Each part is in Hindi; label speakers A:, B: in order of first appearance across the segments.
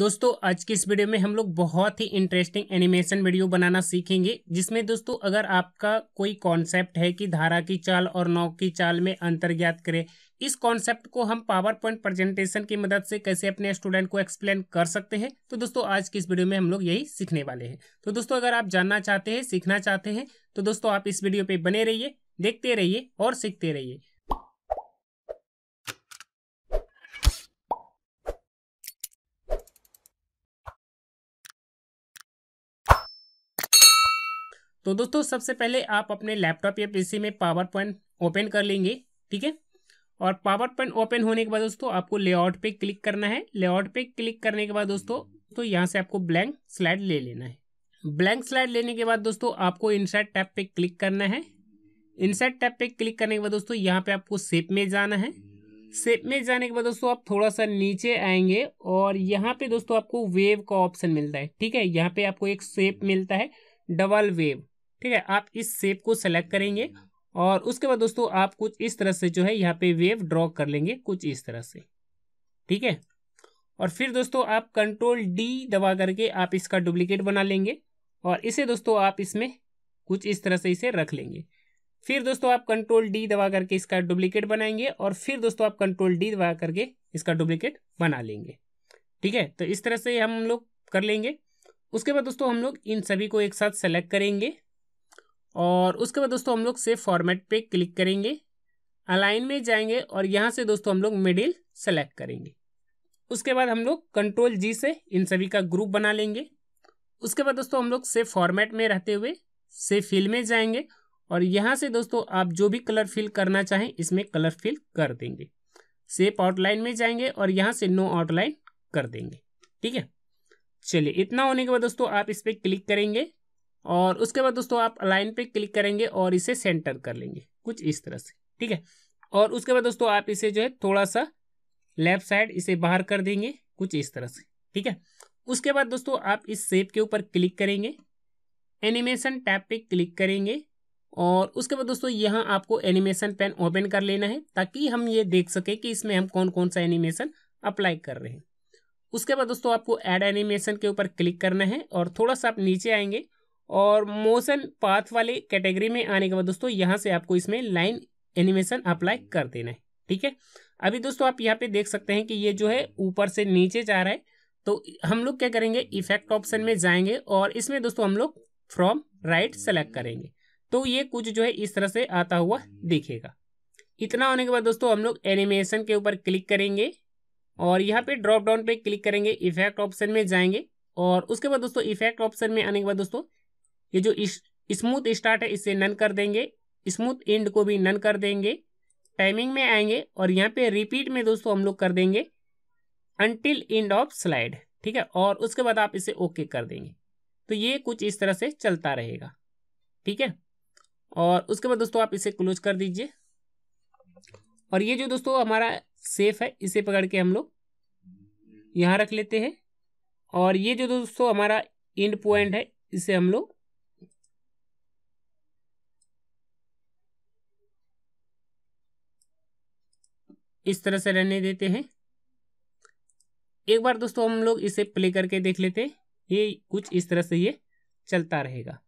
A: दोस्तों आज की इस वीडियो में हम लोग बहुत ही इंटरेस्टिंग एनिमेशन वीडियो बनाना सीखेंगे जिसमें दोस्तों अगर आपका कोई कॉन्सेप्ट है कि धारा की चाल और नाव की चाल में अंतर ज्ञात करें इस कॉन्सेप्ट को हम पावर पॉइंट प्रेजेंटेशन की मदद से कैसे अपने स्टूडेंट को एक्सप्लेन कर सकते हैं तो दोस्तों आज की इस वीडियो में हम लोग यही सीखने वाले हैं तो दोस्तों अगर आप जानना चाहते हैं सीखना चाहते हैं तो दोस्तों आप इस वीडियो पर बने रहिए देखते रहिए और सीखते रहिए तो दोस्तों सबसे पहले आप अपने लैपटॉप या पीसी में पावर पॉइंट ओपन कर लेंगे ठीक है और पावर पॉइंट ओपन होने के बाद दोस्तों आपको लेआउट पे क्लिक करना है लेआउट पे क्लिक करने के बाद दोस्तों तो यहाँ से आपको ब्लैंक स्लाइड ले लेना है ब्लैंक स्लाइड लेने के बाद दोस्तों आपको इंसर्ट टैप पे क्लिक करना है इंसर्ट टैप पे क्लिक करने के बाद दोस्तों यहाँ पे आपको सेप में जाना है सेप में जाने के बाद दोस्तों आप थोड़ा सा नीचे आएंगे और यहाँ पे दोस्तों आपको वेव का ऑप्शन मिलता है ठीक है यहाँ पे आपको एक सेप मिलता है डबल वेव ठीक है आप इस शेप को सेलेक्ट करेंगे और उसके बाद दोस्तों आप कुछ इस तरह से जो है यहाँ पे वेव ड्रॉ कर लेंगे कुछ इस तरह से ठीक है और फिर दोस्तों आप कंट्रोल डी दबा करके आप इसका डुप्लीकेट बना लेंगे और इसे दोस्तों आप इसमें कुछ इस तरह से इसे रख लेंगे फिर दोस्तों आप कंट्रोल डी दबा करके इसका डुप्लीकेट बनाएंगे और फिर दोस्तों आप कंट्रोल डी दबा करके इसका डुप्लीकेट बना लेंगे ठीक है तो इस तरह से हम लोग कर लेंगे उसके बाद दोस्तों हम लोग इन सभी को एक साथ सेलेक्ट करेंगे और उसके बाद दोस्तों हम लोग सेव फॉर्मेट पे क्लिक करेंगे अलाइन में जाएंगे और यहाँ से दोस्तों हम लोग मिडिल सेलेक्ट करेंगे उसके बाद हम लोग कंट्रोल जी से इन सभी का ग्रुप बना लेंगे उसके बाद दोस्तों हम लोग सेव फॉर्मेट में रहते हुए सेव फिल में जाएंगे और यहाँ से दोस्तों आप जो भी कलर फिल करना चाहें इसमें कलर फिल कर देंगे सेप आउटलाइन में जाएंगे और यहाँ से नो आउटलाइन कर देंगे ठीक है चलिए इतना होने के बाद दोस्तों आप इस पर क्लिक करेंगे और उसके बाद दोस्तों आप लाइन पे क्लिक करेंगे और इसे सेंटर कर लेंगे कुछ इस तरह से ठीक है और उसके बाद दोस्तों आप इसे जो है थोड़ा सा लेफ्ट साइड इसे बाहर कर देंगे कुछ इस तरह से ठीक है उसके बाद दोस्तों आप इस सेप के ऊपर क्लिक करेंगे एनिमेशन टैब पे क्लिक करेंगे और उसके बाद दोस्तों यहाँ आपको एनिमेशन पेन ओपन कर लेना है ताकि हम ये देख सकें कि इसमें हम कौन कौन सा एनिमेशन अप्लाई कर रहे हैं उसके बाद दोस्तों आपको ऐड एनिमेशन के ऊपर क्लिक करना है और थोड़ा सा आप नीचे आएंगे और मोशन पाथ वाले कैटेगरी में आने के बाद दोस्तों यहाँ से आपको इसमें लाइन एनिमेशन अप्लाई कर देना है ठीक है अभी दोस्तों आप यहाँ पे देख सकते हैं कि ये जो है ऊपर से नीचे जा रहा है तो हम लोग क्या करेंगे इफेक्ट ऑप्शन में जाएंगे और इसमें दोस्तों हम लोग फ्रॉम राइट सेलेक्ट करेंगे तो ये कुछ जो है इस तरह से आता हुआ दिखेगा इतना होने के बाद दोस्तों हम लोग एनिमेशन के ऊपर क्लिक करेंगे और यहाँ पे ड्रॉप डाउन पे क्लिक करेंगे इफेक्ट ऑप्शन में जाएंगे और उसके बाद दोस्तों इफेक्ट ऑप्शन में आने के बाद दोस्तों ये जो स्मूथ स्टार्ट है इसे नन कर देंगे स्मूथ एंड को भी नन कर देंगे टाइमिंग में आएंगे और यहाँ पे रिपीट में दोस्तों हम लोग कर देंगे अनटिल एंड ऑफ स्लाइड ठीक है और उसके बाद आप इसे ओके कर देंगे तो ये कुछ इस तरह से चलता रहेगा ठीक है और उसके बाद दोस्तों आप इसे क्लोज कर दीजिए और ये जो दोस्तों हमारा सेफ है इसे पकड़ के हम लोग यहाँ रख लेते हैं और ये जो दोस्तों हमारा एंड पॉइंट है इसे हम लोग इस तरह से रहने देते हैं एक बार दोस्तों हम लोग इसे प्ले करके देख लेते ये कुछ इस तरह से ये चलता रहेगा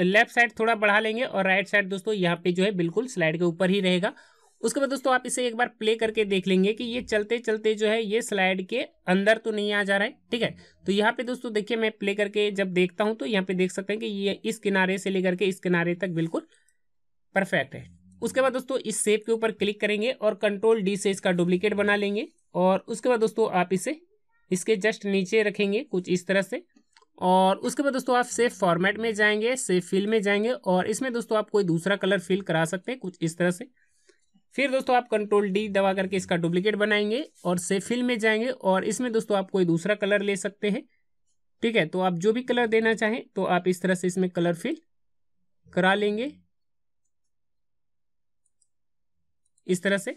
A: लेफ्ट साइड थोड़ा बढ़ा लेंगे और राइट साइड दोस्तों यहाँ पे जो है बिल्कुल स्लाइड के ऊपर ही रहेगा उसके बाद दोस्तों आप इसे एक बार प्ले करके देख लेंगे कि ये चलते चलते जो है ये स्लाइड के अंदर तो नहीं आ जा रहा है ठीक है तो यहाँ पे दोस्तों देखिए मैं प्ले करके जब देखता हूँ तो यहाँ पे देख सकते हैं कि ये इस किनारे से लेकर के इस किनारे तक बिल्कुल परफेक्ट है उसके बाद दोस्तों इस सेप के ऊपर क्लिक करेंगे और कंट्रोल डी से इसका डुप्लीकेट बना लेंगे और उसके बाद दोस्तों आप इसे इसके जस्ट नीचे रखेंगे कुछ इस तरह से और उसके बाद दोस्तों आप सेफ फॉर्मेट में जाएंगे सेफ फिल में जाएंगे और इसमें दोस्तों आप कोई दूसरा कलर फिल करा सकते हैं कुछ इस तरह से फिर दोस्तों आप कंट्रोल डी दबा करके इसका डुप्लीकेट बनाएंगे और से फिल में जाएंगे और इसमें दोस्तों आप कोई दूसरा कलर ले सकते हैं ठीक है तो आप जो भी कलर देना चाहें तो आप इस तरह से इसमें कलर फिल करा लेंगे इस तरह से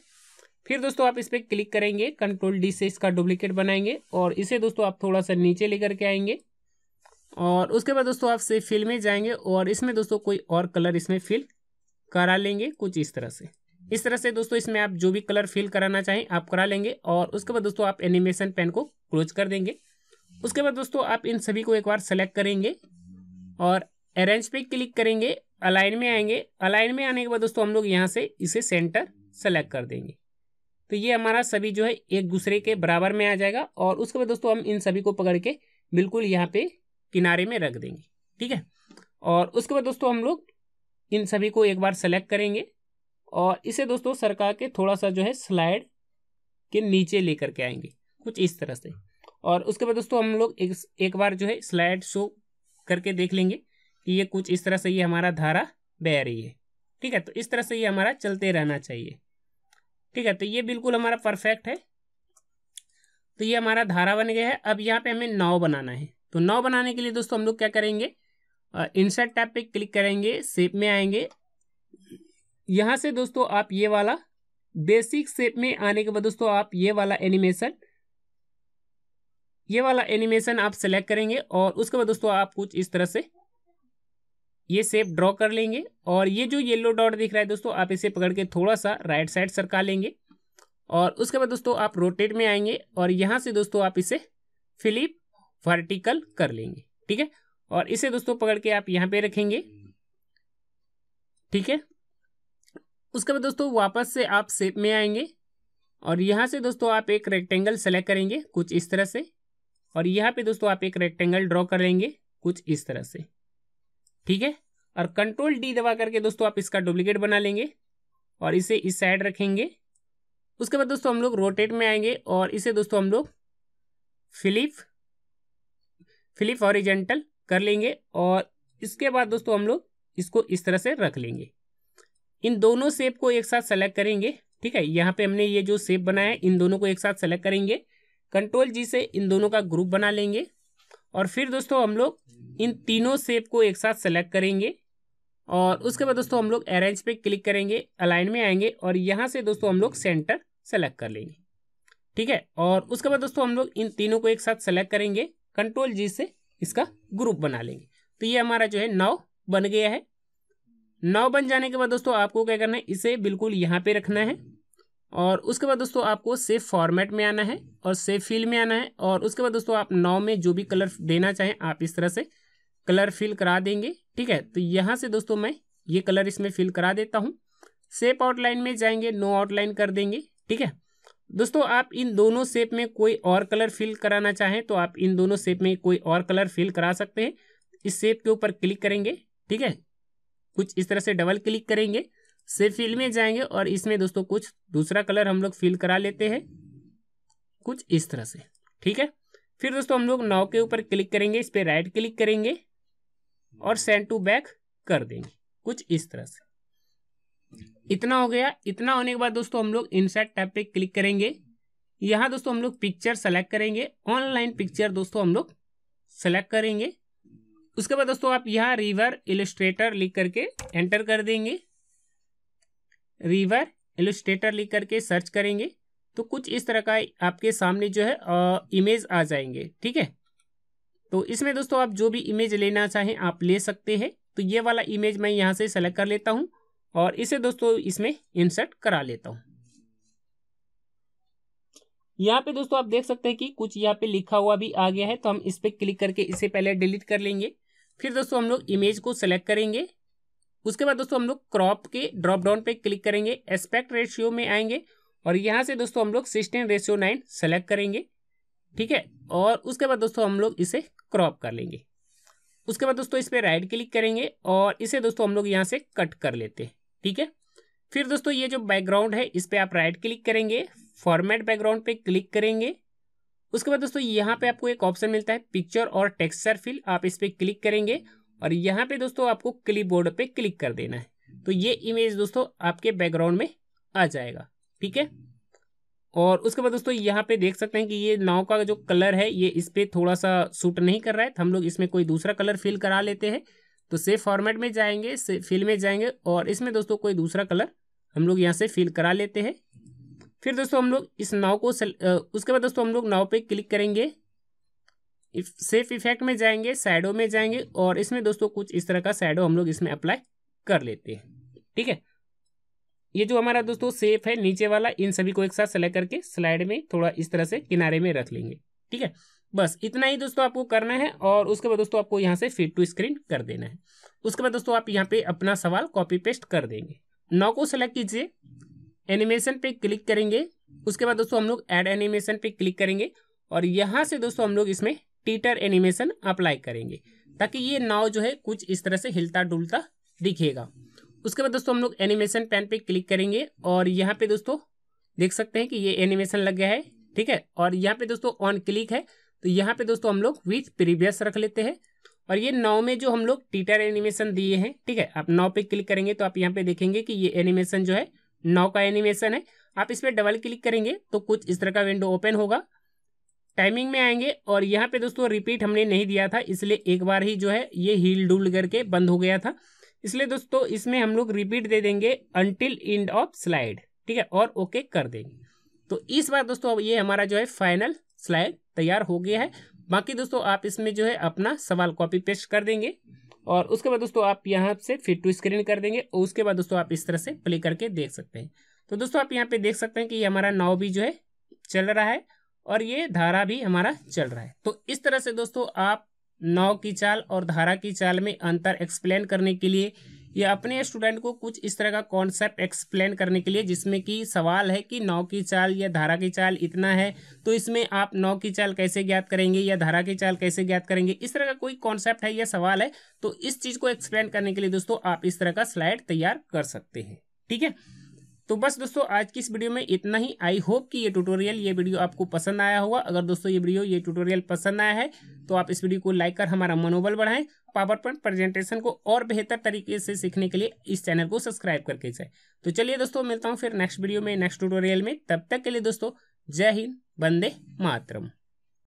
A: फिर दोस्तों आप इस पर क्लिक करेंगे कंट्रोल डी से इसका डुप्लीकेट बनाएंगे और इसे दोस्तों आप थोड़ा सा नीचे लेकर के आएंगे और उसके बाद दोस्तों आप से फिल में जाएंगे और इसमें दोस्तों कोई और कलर इसमें फिल करा लेंगे कुछ इस तरह से इस तरह से दोस्तों इसमें आप जो भी कलर फिल कराना चाहें आप करा लेंगे और उसके बाद दोस्तों आप एनिमेशन पेन को क्लोज कर देंगे उसके बाद दोस्तों आप इन सभी को एक बार सेलेक्ट करेंगे और अरेंज पे क्लिक करेंगे अलाइन में आएंगे अलाइन में आने के बाद दोस्तों हम लोग यहाँ से इसे सेंटर सेलेक्ट कर देंगे तो ये हमारा सभी जो है एक दूसरे के बराबर में आ जाएगा और उसके बाद दोस्तों हम इन सभी को पकड़ के बिल्कुल यहाँ पे किनारे में रख देंगे ठीक है और उसके बाद दोस्तों हम लोग इन सभी को एक बार सेलेक्ट करेंगे और इसे दोस्तों सरकार के थोड़ा सा जो है स्लाइड के नीचे लेकर के आएंगे कुछ इस तरह से और उसके बाद दोस्तों हम लोग एक, एक बार जो है स्लाइड शो करके देख लेंगे कि ये कुछ इस तरह से ये हमारा धारा बह रही है ठीक है तो इस तरह से ये हमारा चलते रहना चाहिए ठीक है तो ये बिल्कुल हमारा परफेक्ट है तो ये हमारा धारा बन गया है अब यहाँ पे हमें नाव बनाना है तो नाव बनाने के लिए दोस्तों हम लोग क्या करेंगे इंसर्ट टैप पे क्लिक करेंगे सेप में आएंगे यहाँ से दोस्तों आप ये वाला बेसिक शेप में आने के बाद दोस्तों आप ये वाला एनिमेशन ये वाला एनिमेशन आप सेलेक्ट करेंगे और उसके बाद दोस्तों आप कुछ इस तरह से ये शेप ड्रॉ कर लेंगे और ये जो येलो डॉट दिख रहा है दोस्तों आप इसे पकड़ के थोड़ा सा राइट साइड सरका लेंगे और उसके बाद दोस्तों आप रोटेट में आएंगे और यहाँ से दोस्तों आप इसे फिलिप वर्टिकल कर लेंगे ठीक है और इसे दोस्तों पकड़ के आप यहाँ पे रखेंगे ठीक है उसके बाद दोस्तों वापस से आप सेप में आएंगे और यहाँ से दोस्तों आप एक रेक्टेंगल सेलेक्ट करेंगे कुछ इस तरह से और यहाँ पे दोस्तों आप एक रेक्टेंगल ड्रॉ कर लेंगे कुछ इस तरह से ठीक है और कंट्रोल डी दबा करके दोस्तों आप इसका डुप्लीकेट बना लेंगे और इसे इस साइड रखेंगे उसके बाद दोस्तों हम लोग रोटेट में आएंगे और इसे दोस्तों हम लोग फिलिप फिलिप ऑरिजेंटल कर लेंगे और इसके बाद दोस्तों हम लोग इसको इस तरह से रख लेंगे इन दोनों सेप को एक साथ सेलेक्ट करेंगे ठीक है यहाँ पे हमने ये जो सेप बनाया इन दोनों को एक साथ सेलेक्ट करेंगे कंट्रोल जी से इन दोनों का ग्रुप बना लेंगे और फिर दोस्तों हम लोग इन तीनों सेप को एक साथ सेलेक्ट करेंगे और उसके बाद दोस्तों हम लोग अरेंज पे क्लिक करेंगे अलाइन में आएंगे और यहाँ से दोस्तों हम लोग सेंटर सेलेक्ट कर लेंगे ठीक है और उसके बाद दोस्तों हम लोग इन तीनों को एक साथ सेलेक्ट करेंगे कंट्रोल जी से इसका ग्रुप बना लेंगे तो ये हमारा जो है नाव बन गया है नौ बन जाने के बाद दोस्तों आपको क्या करना है इसे बिल्कुल यहाँ पे रखना है और उसके बाद दोस्तों आपको सेफ फॉर्मेट में आना है और सेफ फील में आना है और उसके बाद दोस्तों आप नौ में जो भी कलर देना चाहें आप इस तरह से कलर फिल करा देंगे ठीक है तो यहाँ से दोस्तों मैं ये कलर इसमें फिल करा देता हूँ सेप आउटलाइन में जाएंगे नो आउटलाइन कर देंगे ठीक है दोस्तों आप इन दोनों सेप में कोई और कलर फिल कराना चाहें तो आप इन दोनों सेप में कोई और कलर फिल करा सकते हैं इस शेप के ऊपर क्लिक करेंगे ठीक है कुछ इस तरह से डबल क्लिक करेंगे से फिल में जाएंगे और इसमें दोस्तों कुछ दूसरा कलर हम लोग फिल करा लेते हैं कुछ इस तरह से ठीक है फिर दोस्तों हम लोग नाव के ऊपर क्लिक करेंगे इस पर राइट क्लिक करेंगे और सेंड टू बैक कर देंगे कुछ इस तरह से इतना हो गया इतना होने के बाद दोस्तों हम लोग इनसेट टैप पे क्लिक करेंगे यहाँ दोस्तों हम लोग पिक्चर सेलेक्ट करेंगे ऑनलाइन पिक्चर दोस्तों हम लोग सेलेक्ट करेंगे उसके बाद दोस्तों आप यहाँ रिवर इलस्ट्रेटर लिख करके एंटर कर देंगे रिवर इलस्ट्रेटर लिख करके सर्च करेंगे तो कुछ इस तरह का आपके सामने जो है आ, इमेज आ जाएंगे ठीक है तो इसमें दोस्तों आप जो भी इमेज लेना चाहें आप ले सकते हैं तो ये वाला इमेज मैं यहाँ से सेलेक्ट कर लेता हूँ और इसे दोस्तों इसमें इंसर्ट करा लेता हूँ यहाँ पे दोस्तों आप देख सकते हैं कि कुछ यहाँ पे लिखा हुआ भी आ गया है तो हम इस पर क्लिक करके इसे पहले डिलीट कर लेंगे फिर दोस्तों हम लोग इमेज को सेलेक्ट करेंगे उसके बाद दोस्तों हम लोग क्रॉप के ड्रॉप डाउन पे क्लिक करेंगे एस्पेक्ट रेशियो में आएंगे और यहाँ से दोस्तों हम लोग सिक्सटीन रेशियो नाइन सेलेक्ट करेंगे ठीक है और उसके बाद दोस्तों हम लोग इसे क्रॉप कर लेंगे उसके बाद दोस्तों इस पर राइट क्लिक करेंगे और इसे दोस्तों हम लोग यहाँ से कट कर लेते हैं ठीक है फिर दोस्तों ये जो बैकग्राउंड है इस पर आप राइट क्लिक करेंगे फॉर्मेट बैकग्राउंड पर क्लिक करेंगे उसके बाद दोस्तों यहाँ पे आपको एक ऑप्शन मिलता है पिक्चर और टेक्सचर फिल आप इस पर क्लिक करेंगे और यहाँ पे दोस्तों आपको क्लिप बोर्ड पर क्लिक कर देना है तो ये इमेज दोस्तों आपके बैकग्राउंड में आ जाएगा ठीक है और उसके बाद दोस्तों यहाँ पे देख सकते हैं कि ये नाव का जो कलर है ये इस पर थोड़ा सा सूट नहीं कर रहा है तो हम लोग इसमें कोई दूसरा कलर फिल करा लेते हैं तो सेफ फॉर्मेट में जाएंगे फिल में जाएंगे और इसमें दोस्तों कोई दूसरा कलर हम लोग यहाँ से फिल करा लेते हैं फिर दोस्तों हम लोग इस नाव को सल, उसके बाद दोस्तों हम लोग नाव पे क्लिक करेंगे सेफ इफेक्ट में जाएंगे साइडो में जाएंगे और इसमें दोस्तों कुछ इस तरह का साइडो हम लोग इसमें अप्लाई कर लेते हैं ठीक है ये जो हमारा दोस्तों सेफ है नीचे वाला इन सभी को एक साथ सेलेक्ट करके स्लाइड में थोड़ा इस तरह से किनारे में रख लेंगे ठीक है बस इतना ही दोस्तों आपको करना है और उसके बाद दोस्तों आपको यहाँ से फिट टू स्क्रीन कर देना है उसके बाद दोस्तों आप यहाँ पे अपना सवाल कॉपी पेस्ट कर देंगे नौ को सेलेक्ट कीजिए एनिमेशन पे क्लिक करेंगे उसके बाद दोस्तों हम लोग एड एनिमेशन पे क्लिक करेंगे और यहाँ से दोस्तों हम लोग इसमें टीटर एनिमेशन अप्लाई करेंगे ताकि ये नाव जो है कुछ इस तरह से हिलता डुलता दिखेगा उसके बाद दोस्तों हम लोग एनिमेशन पेन पे क्लिक करेंगे और यहाँ पे दोस्तों देख सकते हैं कि ये एनिमेशन लग गया है ठीक है और यहाँ पे दोस्तों ऑन क्लिक है तो यहाँ पे दोस्तों हम लोग विथ प्रीवियस रख लेते हैं और ये नाव में जो हम लोग टीटर एनिमेशन दिए हैं ठीक है आप नाव पे क्लिक करेंगे तो आप यहाँ पे देखेंगे कि ये एनिमेशन जो है नौ का एनिमेशन है आप इस पर डबल क्लिक करेंगे तो कुछ इस तरह का विंडो ओपन होगा टाइमिंग में आएंगे और यहाँ पे दोस्तों रिपीट हमने नहीं दिया था इसलिए एक बार ही जो है ये हील डूल करके बंद हो गया था इसलिए दोस्तों इसमें हम लोग रिपीट दे देंगे अनटिल इंड ऑफ स्लाइड ठीक है और ओके कर देंगे तो इस बार दोस्तों अब ये हमारा जो है फाइनल स्लाइड तैयार हो गया है बाकी दोस्तों आप इसमें जो है अपना सवाल कॉपी पेस्ट कर देंगे और उसके बाद दोस्तों आप यहाँ से फिट टू स्क्रीन कर देंगे और उसके बाद दोस्तों आप इस तरह से प्ले करके देख सकते हैं तो दोस्तों आप यहाँ पे देख सकते हैं कि हमारा नाव भी जो है चल रहा है और ये धारा भी हमारा चल रहा है तो इस तरह से दोस्तों आप नाव की चाल और धारा की चाल में अंतर एक्सप्लेन करने के लिए ये अपने स्टूडेंट को कुछ इस तरह का कॉन्सेप्ट एक्सप्लेन करने के लिए जिसमें कि सवाल है कि नौ की चाल या धारा की चाल इतना है तो इसमें आप नौ की चाल कैसे ज्ञात करेंगे या धारा की चाल कैसे ज्ञात करेंगे इस तरह का कोई कॉन्सेप्ट है या सवाल है तो इस चीज़ को एक्सप्लेन करने के लिए दोस्तों आप इस तरह का स्लाइड तैयार कर सकते हैं ठीक है तो बस दोस्तों आज की इस वीडियो में इतना ही आई होप कि ये ट्यूटोरियल ये वीडियो आपको पसंद आया होगा अगर दोस्तों ये वीडियो ये ट्यूटोरियल पसंद आया है तो आप इस वीडियो को लाइक कर हमारा मनोबल बढ़ाएं पावर पॉइंट प्रेजेंटेशन को और बेहतर तरीके से सीखने के लिए इस चैनल को सब्सक्राइब करके जाए तो चलिए दोस्तों मिलता हूँ फिर नेक्स्ट वीडियो में नेक्स्ट ट्यूटोरियल में तब तक के लिए दोस्तों जय हिंद बंदे मातरम